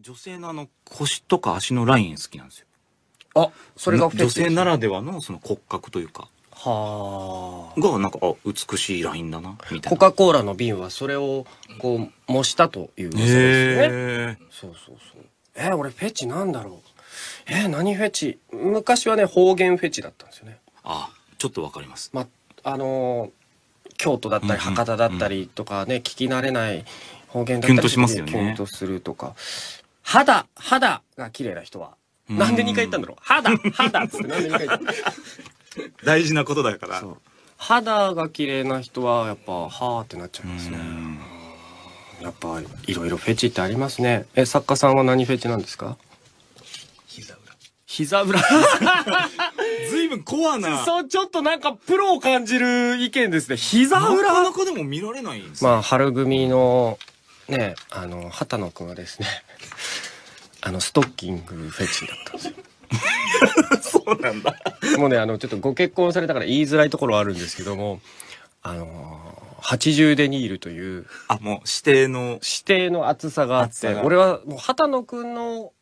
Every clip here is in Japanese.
女性のあの腰とか足のライン好きなんですよ。あ、それが女性ならではのその骨格というか、はあ。がなんか、あ、美しいラインだな、みたいコカ・コーラの瓶はそれをこう模したという噂ですね。そうそうそう。えー俺フェチなんだろう。えー何フェチ昔はね、方言フェチだったんですよね。あ、ちょっとわかります。まああのー京都だったり博多だったりとかね、聞き慣れない方言だったりキュンとしますよねキュンとするとか肌、肌が綺麗な人は。なんで2回言ったんだろう肌、肌っつってなんで2回言った大事なことだから肌が綺麗な人はやっぱ、はーってなっちゃいますね。やっぱ、いろいろフェチってありますね。え、作家さんは何フェチなんですか膝裏。膝裏。ずいぶんコアな。そう、ちょっとなんかプロを感じる意見ですね。膝裏。なかなかでも見られないんですまあ、春組の、ね、あの、畑野くんはですね。あのストッキングフェチだったんですよそうなんだもうねあのちょっとご結婚されたから言いづらいところはあるんですけどもあのー、80デニールというあもう指定の指定の厚さがあって俺はもう波多野くんの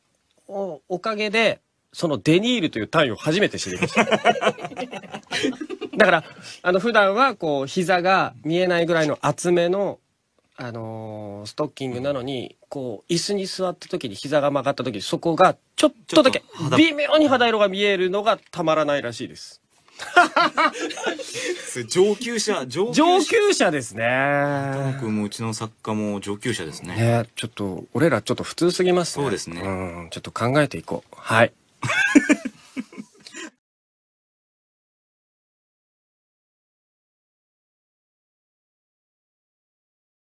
おかげでそのデニールという単位を初めて知りました だからあの普段はこう膝が見えないぐらいの厚めのあのー、ストッキングなのに、こう、椅子に座った時に膝が曲がった時に、そこがちょっとだけ微妙に肌色が見えるのがたまらないらしいです。上級者、上級者ですね。トもうちの作家も上級者ですね。ねちょっと、俺らちょっと普通すぎますね。そうですね。うん、ちょっと考えていこう。はい。